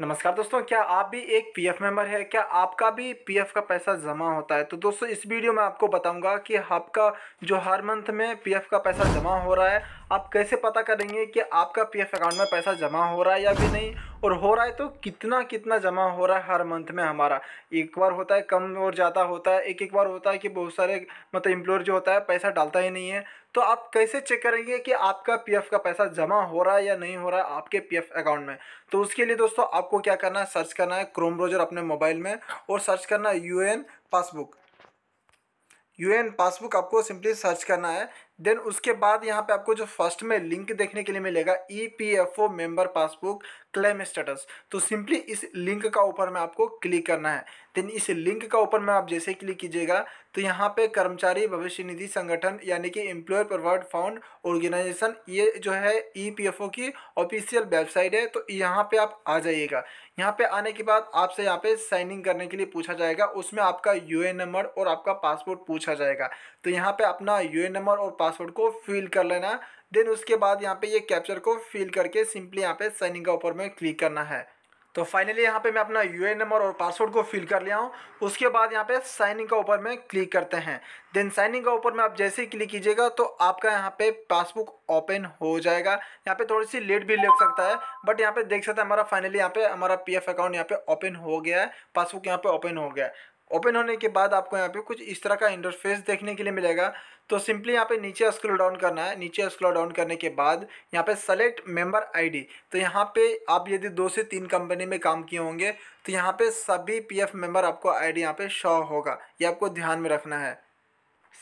नमस्कार दोस्तों क्या आप भी एक पीएफ मेंबर है क्या आपका भी पीएफ का पैसा जमा होता है तो दोस्तों इस वीडियो में आपको बताऊंगा कि आपका जो हर मंथ में पीएफ का पैसा जमा हो रहा है आप कैसे पता करेंगे कि आपका पीएफ अकाउंट में पैसा जमा हो रहा है या भी नहीं और हो रहा है तो कितना कितना जमा हो रहा है हर मंथ में हमारा एक बार होता है कम और ज़्यादा होता है एक एक बार होता है कि बहुत सारे मतलब इम्प्लॉयर जो होता है पैसा डालता ही नहीं है तो आप कैसे चेक करेंगे कि आपका पीएफ का पैसा जमा हो रहा है या नहीं हो रहा है आपके पीएफ अकाउंट में तो उसके लिए दोस्तों आपको क्या करना है सर्च करना है क्रोम ब्रोजर अपने मोबाइल में और सर्च करना है यू पासबुक यू पासबुक आपको सिंपली सर्च करना है देन उसके बाद यहाँ पे आपको जो फर्स्ट में लिंक देखने के लिए मिलेगा E P F O member passbook claim status तो सिंपली इस लिंक का ऊपर में आपको क्लिक करना है देन इस लिंक का ऊपर में आप जैसे क्लिक कीजिएगा तो यहाँ पे कर्मचारी भविष्य निधि संगठन यानी कि एम्प्लॉयर प्रोवाइड फाउंड ऑर्गेनाइजेशन ये जो है ई पी एफ ओ की ऑफिशियल वेबसाइट है तो यहाँ पे आप आ जाइएगा यहाँ पे आने के बाद आपसे यहाँ पे साइनिंग करने के लिए पूछा जाएगा उसमें आपका यू नंबर और आपका पासपोर्ट पूछा जाएगा तो यहाँ पे अपना यू नंबर और पासवर्ड को फिल कर लेना देन उसके बाद यहाँ पे ये कैप्चर को फिल करके सिंपली यहाँ पे साइनिंग का ऊपर में क्लिक करना है तो फाइनली यहाँ पे मैं अपना यू नंबर और पासवर्ड को फिल कर लिया हूँ उसके बाद यहाँ पे साइनिंग का ऊपर में क्लिक करते हैं देन साइनिंग का ऊपर में आप जैसे ही क्लिक कीजिएगा तो आपका यहाँ पे पासबुक ओपन हो जाएगा यहाँ पे थोड़ी सी लेट भी लग ले सकता है बट यहाँ पे देख सकते हैं हमारा फाइनली यहाँ पे हमारा पी अकाउंट यहाँ पे ओपन हो गया है पासबुक यहाँ पे ओपन हो गया है ओपन होने के बाद आपको यहाँ पे कुछ इस तरह का इंटरफेस देखने के लिए मिलेगा तो सिंपली यहाँ पे नीचे स्क्रॉल डाउन करना है नीचे स्क्रॉल डाउन करने के बाद यहाँ पे सेलेक्ट मेंबर आईडी तो यहाँ पे आप यदि दो से तीन कंपनी में काम किए होंगे तो यहाँ पे सभी पीएफ मेंबर आपको आईडी डी यहाँ पे शो होगा ये आपको ध्यान में रखना है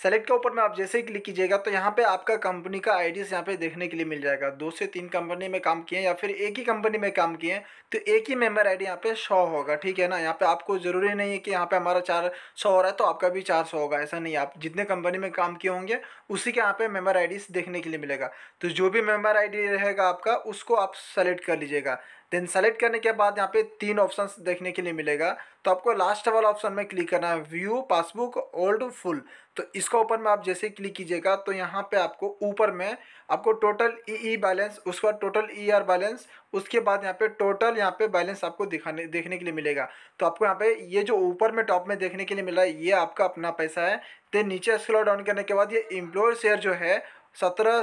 सेलेक्ट के ऊपर में आप जैसे ही क्लिक कीजिएगा तो यहाँ पे आपका कंपनी का आई डी यहाँ पे देखने के लिए मिल जाएगा दो से तीन कंपनी में काम किए हैं या फिर एक ही कंपनी में काम किए तो एक ही मेंबर आई डी यहाँ पे शो होगा ठीक है ना यहाँ पे आपको ज़रूरी नहीं है कि यहाँ पे हमारा चार सौ हो रहा है तो आपका भी चार सौ होगा ऐसा नहीं आप जितने कंपनी में काम किए होंगे उसी के यहाँ पे मेंबर आई देखने के लिए मिलेगा तो जो भी मेंबर आई रहेगा आपका उसको आप सेलेक्ट कर लीजिएगा देन सेलेक्ट करने के बाद यहाँ पे तीन ऑप्शन देखने के लिए मिलेगा तो आपको लास्ट वाला ऑप्शन में क्लिक करना है व्यू पासबुक ओल्ड फुल तो इसका ऊपर में आप जैसे क्लिक कीजिएगा तो यहाँ पे आपको ऊपर में आपको टोटल ई ई बैलेंस उसके बाद टोटल ई आर बैलेंस उसके बाद यहाँ पे टोटल यहाँ पे बैलेंस आपको दिखाने देखने के लिए मिलेगा तो आपको यहाँ पे ये जो ऊपर में टॉप में देखने के लिए मिला है ये आपका अपना पैसा है देन नीचे स्क्रॉल डाउन करने के बाद ये इम्प्लॉय शेयर जो है सत्रह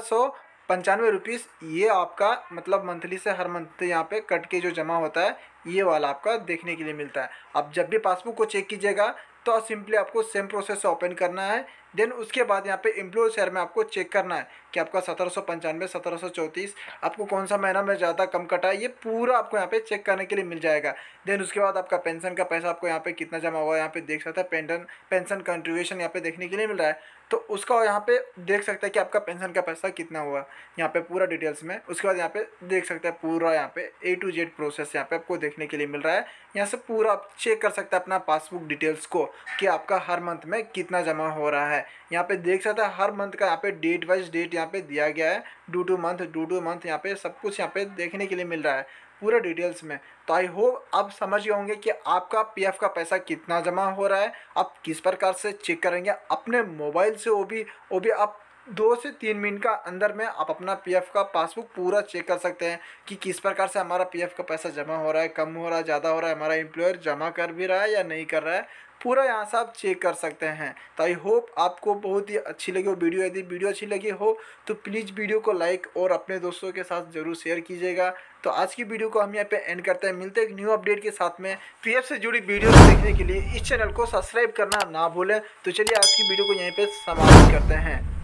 पंचानवे रुपीज़ ये आपका मतलब मंथली से हर मंथ यहाँ पे कट के जो जमा होता है ये वाला आपका देखने के लिए मिलता है आप जब भी पासबुक को चेक कीजिएगा तो सिंपली आपको सेम प्रोसेस ओपन करना है देन उसके बाद यहाँ पे इम्प्लोर शेयर में आपको चेक करना है कि आपका सत्रह सौ पंचानवे सत्रह सौ चौंतीस आपको कौन सा महीना में ज़्यादा कम कटा है ये पूरा आपको यहाँ पे चेक करने के लिए मिल जाएगा देन उसके बाद आपका पेंशन का पैसा आपको यहाँ पे कितना जमा हुआ है यहाँ पे देख सकता है पेंशन पेंशन कंट्रीब्यूशन यहाँ पे देखने के लिए मिल रहा है तो उसका यहाँ पे देख सकते हैं कि आपका पेंशन का पैसा कितना हुआ यहाँ पे पूरा डिटेल्स में उसके बाद यहाँ पे देख सकते हैं पूरा यहाँ पे ए टू जेड प्रोसेस यहाँ पे आपको देखने के लिए मिल रहा है यहाँ से पूरा आप चेक कर सकते हैं अपना पासबुक डिटेल्स को कि आपका हर मंथ में कितना जमा हो रहा है यहाँ पे देख सकते हैं हर मंथ का यहाँ पे डेट वाइज डेट यहाँ पे दिया गया है due to month due to month यहाँ पे सब कुछ यहाँ पे देखने के लिए मिल रहा है पूरा डिटेल्स में तो आई होप आप समझ गए होंगे कि आपका पीएफ का पैसा कितना जमा हो रहा है आप किस प्रकार से चेक करेंगे अपने मोबाइल से वो भी वो भी आप दो से तीन मिनट का अंदर में आप अपना पीएफ का पासबुक पूरा चेक कर सकते हैं कि किस प्रकार से हमारा पीएफ का पैसा जमा हो रहा है कम हो रहा है ज़्यादा हो रहा है हमारा एम्प्लॉयर जमा कर भी रहा है या नहीं कर रहा है पूरा यहाँ से आप चेक कर सकते हैं तो आई होप आपको बहुत ही अच्छी लगी हो वीडियो यदि वीडियो अच्छी लगी हो तो प्लीज़ वीडियो को लाइक और अपने दोस्तों के साथ ज़रूर शेयर कीजिएगा तो आज की वीडियो को हम यहाँ पे एंड करते हैं मिलते हैं एक न्यू अपडेट के साथ में पी से जुड़ी वीडियो देखने के लिए इस चैनल को सब्सक्राइब करना ना भूलें तो चलिए आज की वीडियो को यहीं पर समाप्त करते हैं